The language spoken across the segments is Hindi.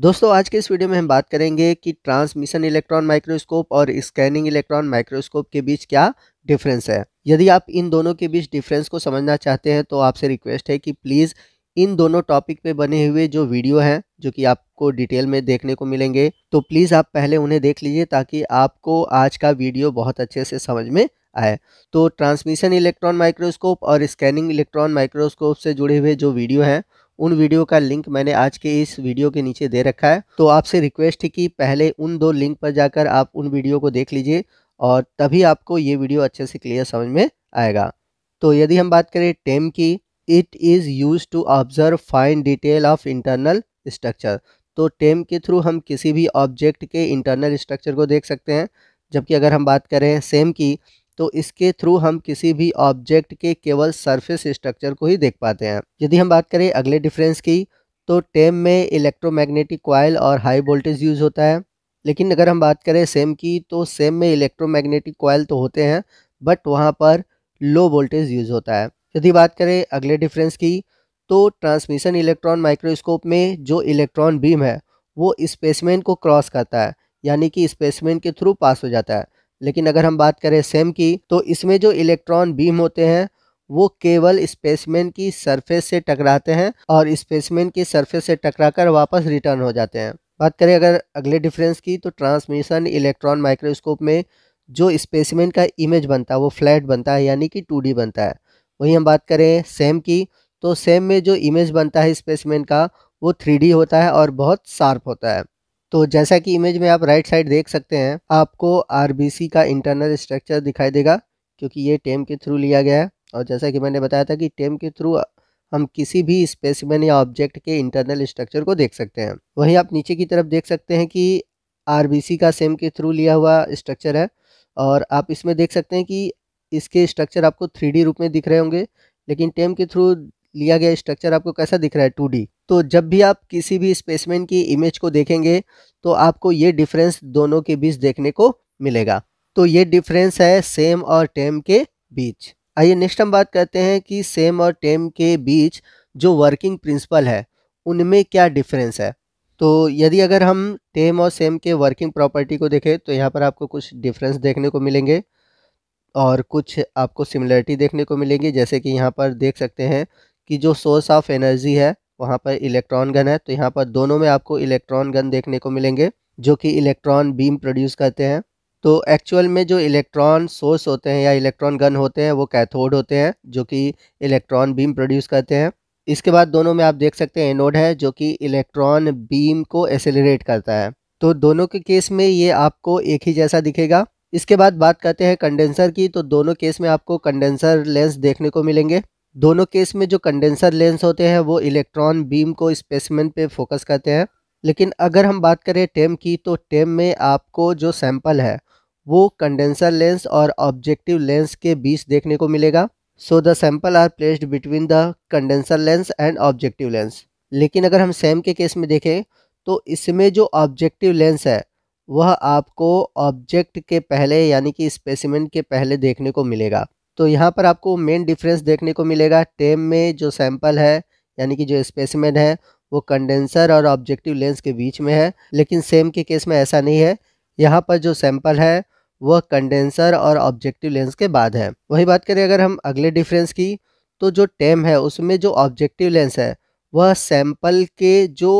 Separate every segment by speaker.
Speaker 1: दोस्तों आज के इस वीडियो में हम बात करेंगे कि ट्रांसमिशन इलेक्ट्रॉन माइक्रोस्कोप और स्कैनिंग इलेक्ट्रॉन माइक्रोस्कोप के बीच क्या डिफरेंस है यदि आप इन दोनों के बीच डिफरेंस को समझना चाहते हैं तो आपसे रिक्वेस्ट है कि प्लीज़ इन दोनों टॉपिक पे बने हुए जो वीडियो हैं जो कि आपको डिटेल में देखने को मिलेंगे तो प्लीज़ आप पहले उन्हें देख लीजिए ताकि आपको आज का वीडियो बहुत अच्छे से समझ में आए तो ट्रांसमिशन इलेक्ट्रॉन माइक्रोस्कोप और स्कैनिंग इलेक्ट्रॉन माइक्रोस्कोप से जुड़े हुए जो वीडियो हैं उन वीडियो का लिंक मैंने आज के इस वीडियो के नीचे दे रखा है तो आपसे रिक्वेस्ट है कि पहले उन दो लिंक पर जाकर आप उन वीडियो को देख लीजिए और तभी आपको ये वीडियो अच्छे से क्लियर समझ में आएगा तो यदि हम बात करें टेम की it is used to observe fine detail of internal structure तो टेम के थ्रू हम किसी भी ऑब्जेक्ट के इंटरनल स्ट्रक्चर को देख सकते हैं जबकि अगर हम बात करें सेम की तो इसके थ्रू हम किसी भी ऑब्जेक्ट के केवल सरफेस स्ट्रक्चर को ही देख पाते हैं यदि हम बात करें अगले डिफरेंस की तो टेम में इलेक्ट्रोमैग्नेटिक कॉयल और हाई वोल्टेज यूज़ होता है लेकिन अगर हम बात करें सेम की तो सेम में इलेक्ट्रोमैग्नेटिक कॉयल तो होते हैं बट वहाँ पर लो वोल्टेज यूज़ होता है यदि बात करें अगले डिफरेंस की तो ट्रांसमिशन इलेक्ट्रॉन माइक्रोस्कोप में जो इलेक्ट्रॉन बीम है वो स्पेसमैन को क्रॉस करता है यानी कि स्पेसमैन के थ्रू पास हो जाता है लेकिन अगर हम बात करें सेम की तो इसमें जो इलेक्ट्रॉन बीम होते हैं वो केवल स्पेसमैन की सरफेस से टकराते हैं और स्पेसमैन की सरफेस से टकराकर वापस रिटर्न हो जाते हैं बात करें अगर अगले डिफरेंस की तो ट्रांसमिशन इलेक्ट्रॉन माइक्रोस्कोप में जो स्पेसमैन का इमेज बनता है वो फ्लैट बनता है यानी कि टू बनता है वहीं हम बात करें सेम की तो सेम में जो इमेज बनता है स्पेसमैन का वो थ्री होता है और बहुत शार्प होता है तो जैसा कि इमेज में आप राइट साइड देख सकते हैं आपको आरबीसी का इंटरनल स्ट्रक्चर दिखाई देगा क्योंकि ये टेम के थ्रू लिया गया है और जैसा कि मैंने बताया था कि टेम के थ्रू हम किसी भी स्पेसिमेन या ऑब्जेक्ट के इंटरनल स्ट्रक्चर को देख सकते हैं वहीं आप नीचे की तरफ देख सकते हैं कि आर का सेम के थ्रू लिया हुआ स्ट्रक्चर है और आप इसमें देख सकते हैं कि इसके स्ट्रक्चर आपको थ्री रूप में दिख रहे होंगे लेकिन टेम के थ्रू लिया गया स्ट्रक्चर आपको कैसा दिख रहा है टू डी तो जब भी आप किसी भी स्पेसमैन की इमेज को देखेंगे तो आपको ये डिफरेंस दोनों के बीच देखने को मिलेगा तो ये डिफरेंस है सेम और टेम के बीच आइए नेक्स्ट हम बात करते हैं कि सेम और टेम के बीच जो वर्किंग प्रिंसिपल है उनमें क्या डिफरेंस है तो यदि अगर हम टेम और सेम के वर्किंग प्रॉपर्टी को देखें तो यहाँ पर आपको कुछ डिफरेंस देखने को मिलेंगे और कुछ आपको सिमिलरिटी देखने को मिलेंगी जैसे कि यहाँ पर देख सकते हैं कि जो सोर्स ऑफ एनर्जी है वहाँ पर इलेक्ट्रॉन गन है तो यहाँ पर दोनों में आपको इलेक्ट्रॉन गन देखने को मिलेंगे जो कि इलेक्ट्रॉन बीम प्रोड्यूस करते हैं तो एक्चुअल में जो इलेक्ट्रॉन सोर्स होते हैं या इलेक्ट्रॉन गन होते हैं वो कैथोड होते हैं जो कि इलेक्ट्रॉन बीम प्रोड्यूस करते हैं इसके बाद दोनों में आप देख सकते हैं एनोड है जो कि इलेक्ट्रॉन बीम को एसेलरेट करता है तो दोनों के केस में ये आपको एक ही जैसा दिखेगा इसके बाद बात करते हैं कंडेंसर की तो दोनों केस में आपको कंडेंसर लेंस देखने को मिलेंगे दोनों केस में जो कंडेंसर लेंस होते हैं वो इलेक्ट्रॉन बीम को स्पेसिमेंट पे फोकस करते हैं लेकिन अगर हम बात करें टेम की तो टेम में आपको जो सैंपल है वो कंडेंसर लेंस और ऑब्जेक्टिव लेंस के बीच देखने को मिलेगा so the sample are placed between the condenser lens and objective lens लेकिन अगर हम सैम के केस में देखें तो इसमें जो ऑब्जेक्टिव लेंस है वह आपको ऑब्जेक्ट के पहले यानी कि स्पेसिमेंट के पहले देखने को मिलेगा तो यहाँ पर आपको मेन डिफरेंस देखने को मिलेगा टेम में जो सैंपल है यानी कि जो स्पेसिमेंट है वो कंडेंसर और ऑब्जेक्टिव लेंस के बीच में है लेकिन सेम के केस में ऐसा नहीं है यहाँ पर जो सैंपल है वह कंडेंसर और ऑब्जेक्टिव लेंस के बाद है वही बात करें अगर हम अगले डिफरेंस की तो जो टेम है उसमें जो ऑब्जेक्टिव लेंस है वह सैंपल के जो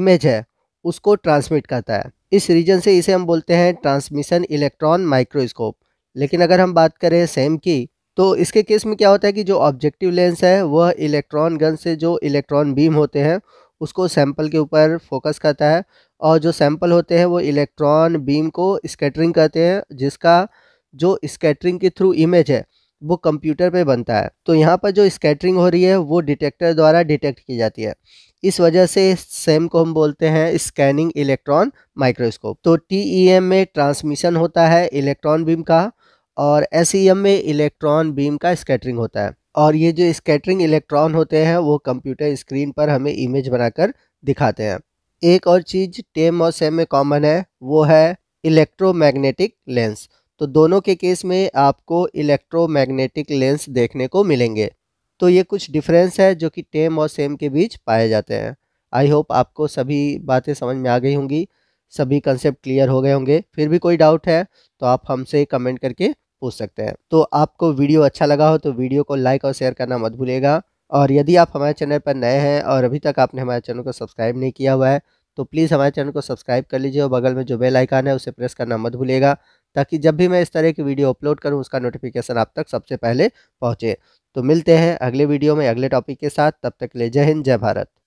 Speaker 1: इमेज है उसको ट्रांसमिट करता है इस रीजन से इसे हम बोलते हैं ट्रांसमिशन इलेक्ट्रॉन माइक्रोस्कोप लेकिन अगर हम बात करें सेम की तो इसके केस में क्या होता है कि जो ऑब्जेक्टिव लेंस है वह इलेक्ट्रॉन गन से जो इलेक्ट्रॉन बीम होते हैं उसको सैंपल के ऊपर फोकस करता है और जो सैंपल होते हैं वो इलेक्ट्रॉन बीम को स्कैटरिंग करते हैं जिसका जो स्कैटरिंग के थ्रू इमेज है वो कंप्यूटर पे बनता है तो यहाँ पर जो स्कैटरिंग हो रही है वो डिटेक्टर द्वारा डिटेक्ट की जाती है इस वजह से सेम को हम बोलते हैं स्कैनिंग इलेक्ट्रॉन माइक्रोस्कोप तो टी e में ट्रांसमिशन होता है इलेक्ट्रॉन बीम का और एस e में इलेक्ट्रॉन बीम का स्कैटरिंग होता है और ये जो स्कैटरिंग इलेक्ट्रॉन होते हैं वो कंप्यूटर स्क्रीन पर हमें इमेज बनाकर दिखाते हैं एक और चीज़ टेम और सेम e में कॉमन है वो है इलेक्ट्रोमैग्नेटिक लेंस तो दोनों के केस में आपको इलेक्ट्रोमैग्नेटिक लेंस देखने को मिलेंगे तो ये कुछ डिफरेंस है जो कि टेम और सेम e के बीच पाए जाते हैं आई होप आपको सभी बातें समझ में आ गई होंगी सभी कंसेप्ट क्लियर हो गए होंगे फिर भी कोई डाउट है तो आप हमसे कमेंट करके पूछ सकते हैं तो आपको वीडियो अच्छा लगा हो तो वीडियो को लाइक और शेयर करना मत भूलेगा और यदि आप हमारे चैनल पर नए हैं और अभी तक आपने हमारे चैनल को सब्सक्राइब नहीं किया हुआ है तो प्लीज़ हमारे चैनल को सब्सक्राइब कर लीजिए और बगल में जो बेल आइकान है उसे प्रेस करना मत भूलेगा ताकि जब भी मैं इस तरह की वीडियो अपलोड करूँ उसका नोटिफिकेशन आप तक सबसे पहले पहुँचे तो मिलते हैं अगले वीडियो में अगले टॉपिक के साथ तब तक ले जय हिंद जय भारत